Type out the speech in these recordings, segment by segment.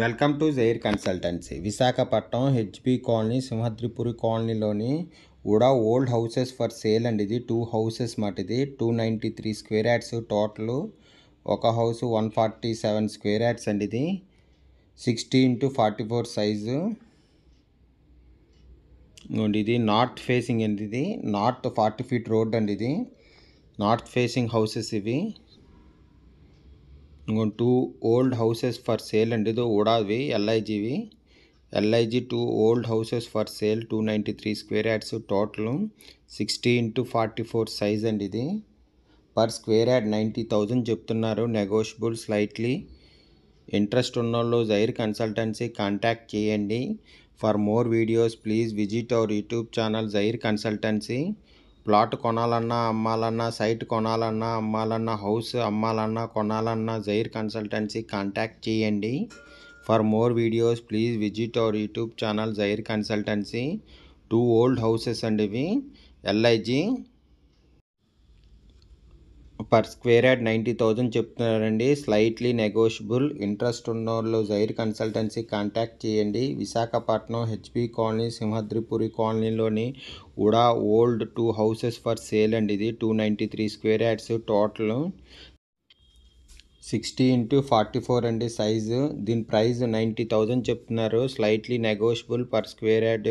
welcome to Jair consultancy Visakhapatnam HB colony Simhadripuri కాలనీలోని UDA old houses for sale అండి ఇది two houses మాట ఇది two ninety three square yards total ఒక house one forty seven square yards అండి ఇది sixty into forty four size ఇది north facing అండి ఇది నార్త్ ఫార్టీ ఫీట్ రోడ్ అండి ఇది నార్త్ ఫేసింగ్ హౌసెస్ ఇవి ఇంకో two old houses for sale అండి ఇది ఉడావి ఎల్ఐజీవి LIG two old houses for sale two ninety three square yards total sixty into forty four size అండి ఇది per square yard ninety thousand చెప్తున్నారు నెగోషియబుల్ స్లైట్లీ ఇంట్రెస్ట్ ఉన్న వాళ్ళు జైర్ కన్సల్టెన్సీ కాంటాక్ట్ చేయండి for more videos please visit our YouTube channel Jair consultancy plot కొనాలన్నా అమ్మాలన్నా site కొనాలన్నా అమ్మాలన్నా హౌస్ అమ్మాలన్నా కొనాలన్నా జైర్ కన్సల్టెన్సీ కాంటాక్ట్ చేయండి for more videos please visit our YouTube channel Jair consultancy two old houses అండి ఇవి LIG per square yard ninety thousand చెప్తున్నారండి స్లైట్లీ నెగోషియబుల్ ఇంట్రెస్ట్ ఉన్న వాళ్ళు జైర్ కన్సల్టెన్సీ కాంటాక్ట్ చేయండి విశాఖపట్నం హెచ్పి కాలనీ సింహద్రిపురి కాలనీలోని UDA old two houses for sale అండి ఇది two ninety three square yards total sixty into forty four అండి సైజు దీని ప్రైస్ నైంటీ థౌజండ్ చెప్తున్నారు slightly negotiable per square yard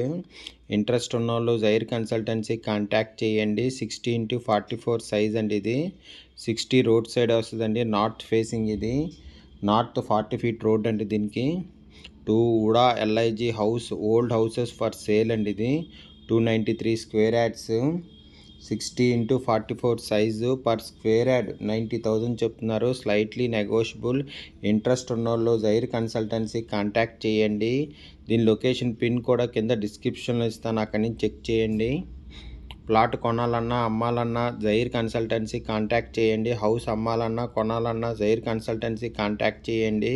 interest ఉన్న వాళ్ళు జైర్ కన్సల్టెన్సీ కాంటాక్ట్ చేయండి sixty into forty four size అండి ఇది సిక్స్టీ రోడ్ సైడ్ వస్తుందండి నార్త్ ఫేసింగ్ ఇది నార్త్ ఫార్టీ ఫీట్ రోడ్ అండి దీనికి two UDA LIG house old houses for sale అండి ఇది two ninety three square yards sixty into forty four size per square yard ninety thousand చెప్తున్నారు slightly negotiable interest ఉన్న వాళ్ళు Jair consultancy contact చేయండి దీని location pin కూడా కింద డిస్క్రిప్షన్లో ఇస్తాను అక్కడి నుంచి చెక్ చేయండి ప్లాట్ కొనాలన్నా అమ్మాలన్నా జైర్ కన్సల్టెన్సీ కాంటాక్ట్ చేయండి హౌస్ అమ్మాలన్నా కొనాలన్నా జైర్ కన్సల్టెన్సీ కాంటాక్ట్ చేయండి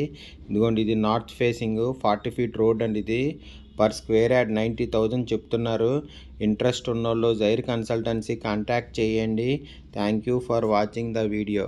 ఇదిగోండి ఇది north facing forty feet road అండి ఇది per square yard ninety thousand చెప్తున్నారు ఇంట్రెస్ట్ ఉన్నోళ్ళు జైర్ కన్సల్టెన్సీ కాంటాక్ట్ చేయండి thank you for watching the video